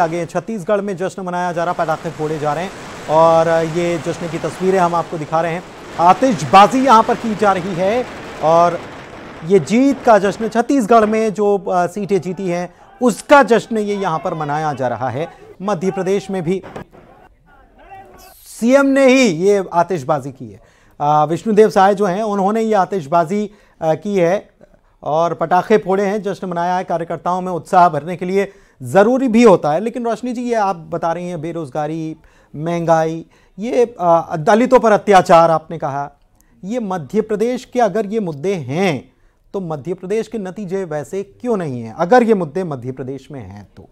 आगे छत्तीसगढ़ में जश्न मनाया जा रहा पटाखे फोड़े जा रहे हैं और ये जश्न की तस्वीरें हम आपको दिखा रहे हैं आतिशबाजी यहाँ पर की जा रही है और ये जीत का जश्न छत्तीसगढ़ में जो सीटें जीती हैं उसका जश्न ये यहाँ पर मनाया जा रहा है मध्य प्रदेश में भी सीएम ने ही ये आतिशबाजी की है विष्णुदेव साय जो हैं उन्होंने ये आतिशबाजी की है और पटाखे फोड़े हैं जश्न मनाया है कार्यकर्ताओं में उत्साह भरने के लिए ज़रूरी भी होता है लेकिन रोशनी जी ये आप बता रही हैं बेरोज़गारी महंगाई ये दलितों पर अत्याचार आपने कहा ये मध्य प्रदेश के अगर ये मुद्दे हैं तो मध्य प्रदेश के नतीजे वैसे क्यों नहीं हैं अगर ये मुद्दे मध्य प्रदेश में हैं तो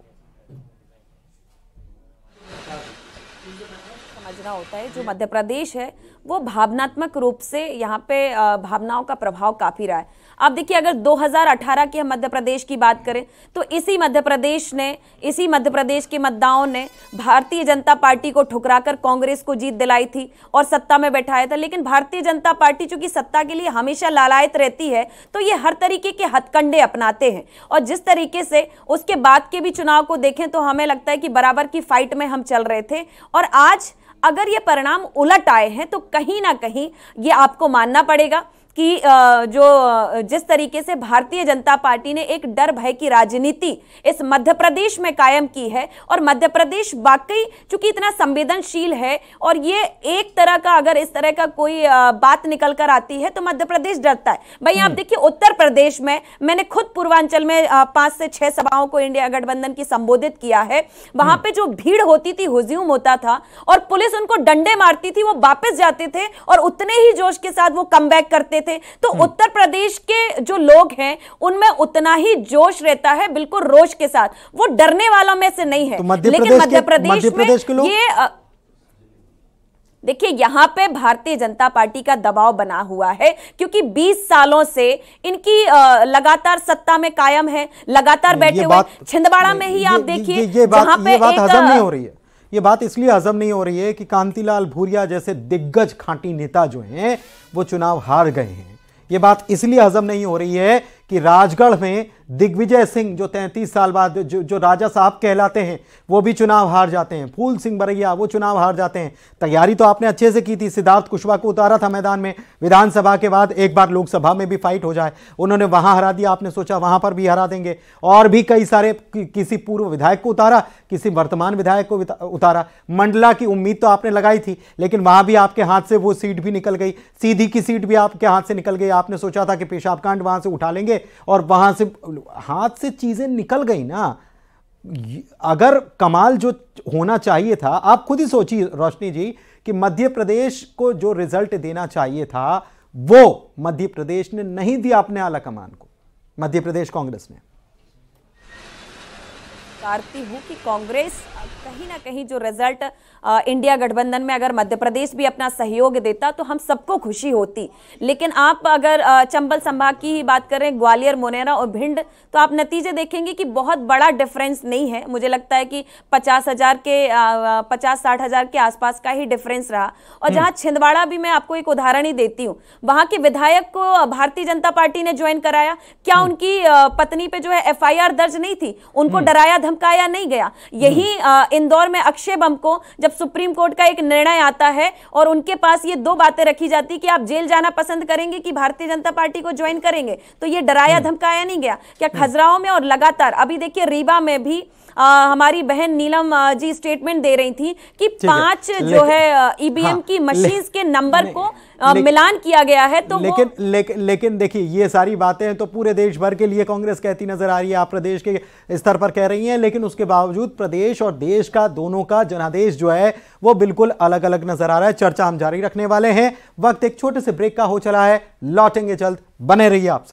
समझना होता है जो मध्य प्रदेश है वो भावनात्मक रूप से यहाँ पे भावनाओं का प्रभाव काफ़ी रहा है अब देखिए अगर 2018 की हम मध्य प्रदेश की बात करें तो इसी मध्य प्रदेश ने इसी मध्य प्रदेश के मतदाओं ने भारतीय जनता पार्टी को ठुकराकर कांग्रेस को जीत दिलाई थी और सत्ता में बैठाया था लेकिन भारतीय जनता पार्टी चूंकि सत्ता के लिए हमेशा लालायत रहती है तो ये हर तरीके के हथकंडे अपनाते हैं और जिस तरीके से उसके बाद के भी चुनाव को देखें तो हमें लगता है कि बराबर की फाइट में हम चल रहे थे और आज अगर ये परिणाम उलट आए हैं तो कहीं ना कहीं ये आपको मानना पड़ेगा कि जो जिस तरीके से भारतीय जनता पार्टी ने एक डर भय की राजनीति इस मध्य प्रदेश में कायम की है और मध्य प्रदेश वाकई चूंकि इतना संवेदनशील है और ये एक तरह का अगर इस तरह का कोई बात निकल कर आती है तो मध्य प्रदेश डरता है भाई आप हम्म। देखिए उत्तर प्रदेश में मैंने खुद पूर्वांचल में पांच से छह सभाओं को इंडिया गठबंधन की संबोधित किया है वहां हम्म। पर जो भीड़ होती थी हुजूम होता था और पुलिस उनको डंडे मारती थी वो वापस जाते थे और उतने ही जोश के साथ वो कम करते थे तो हम्म। उत्तर प्रदेश के जो लोग हैं उनमें उतना ही जोश रहता है बिल्कुल रोश के साथ वो डरने वालों में से नहीं है तो लेकिन मध्य प्रदेश, प्रदेश में ये देखिए यहाँ पे भारतीय जनता पार्टी का दबाव बना हुआ है क्योंकि 20 सालों से इनकी लगातार सत्ता में कायम है लगातार बैठे हुए छिंदवाड़ा में ही आप देखिए जहाँ पे एक हजम नहीं हो रही है ये बात इसलिए हजम नहीं हो रही है कि कांतिलाल भूरिया जैसे दिग्गज खांटी नेता जो हैं वो चुनाव हार गए हैं ये बात इसलिए हजम नहीं हो रही है कि राजगढ़ में दिग्विजय सिंह जो तैंतीस साल बाद जो जो राजा साहब कहलाते हैं वो भी चुनाव हार जाते हैं फूल सिंह बरैया वो चुनाव हार जाते हैं तैयारी तो आपने अच्छे से की थी सिद्धार्थ कुशवाहा को उतारा था मैदान में विधानसभा के बाद एक बार लोकसभा में भी फाइट हो जाए उन्होंने वहाँ हरा दिया आपने सोचा वहाँ पर भी हरा देंगे और भी कई सारे कि, किसी पूर्व विधायक को उतारा किसी वर्तमान विधायक को उतारा मंडला की उम्मीद तो आपने लगाई थी लेकिन वहाँ भी आपके हाथ से वो सीट भी निकल गई सीधी की सीट भी आपके हाथ से निकल गई आपने सोचा था कि पेशाब कांड वहाँ से उठा लेंगे और वहाँ से हाथ से चीज़ें निकल गई ना अगर कमाल जो होना चाहिए था आप खुद ही सोचिए रोशनी जी कि मध्य प्रदेश को जो रिजल्ट देना चाहिए था वो मध्य प्रदेश ने नहीं दिया अपने आला कमान को मध्य प्रदेश कांग्रेस ने पुकारती हूँ कि कांग्रेस कहीं ना कहीं जो रिजल्ट इंडिया गठबंधन में अगर मध्य प्रदेश भी अपना सहयोग देता तो हम सबको खुशी होती लेकिन आप अगर चंबल संभाग की ही बात करें ग्वालियर मोनेरा और भिंड तो आप नतीजे देखेंगे कि बहुत बड़ा डिफरेंस नहीं है मुझे लगता है कि पचास हज़ार के पचास साठ हज़ार के आसपास का ही डिफरेंस रहा और हम्म। जहाँ छिंदवाड़ा भी मैं आपको एक उदाहरण ही देती हूँ वहां के विधायक को भारतीय जनता पार्टी ने ज्वाइन कराया क्या हम्म। उनकी पत्नी पे जो है एफ दर्ज नहीं थी उनको हम्म। डराया धमकाया नहीं गया यही हम्म। इंदौर में अक्षय बम को जब सुप्रीम कोर्ट का एक निर्णय आता है और उनके पास ये दो बातें रखी जाती कि आप जेल जाना पसंद करेंगे कि भारतीय जनता पार्टी को ज्वाइन करेंगे तो ये डराया हम्म। धमकाया नहीं गया क्या खजराओं में और लगातार अभी देखिए रीवा में भी आ, हमारी बहन नीलम जी स्टेटमेंट दे रही थी कि पांच जो है ईबीएम e हाँ, की मशीन के नंबर को मिलान किया गया है तो लेकिन ले, लेकिन देखिए ये सारी बातें हैं तो पूरे देश भर के लिए कांग्रेस कहती नजर आ रही है आप प्रदेश के स्तर पर कह रही हैं लेकिन उसके बावजूद प्रदेश और देश का दोनों का जनादेश जो है वो बिल्कुल अलग अलग नजर आ रहा है चर्चा हम जारी रखने वाले हैं वक्त एक छोटे से ब्रेक का हो चला है लौटेंगे जल्द बने रहिए आप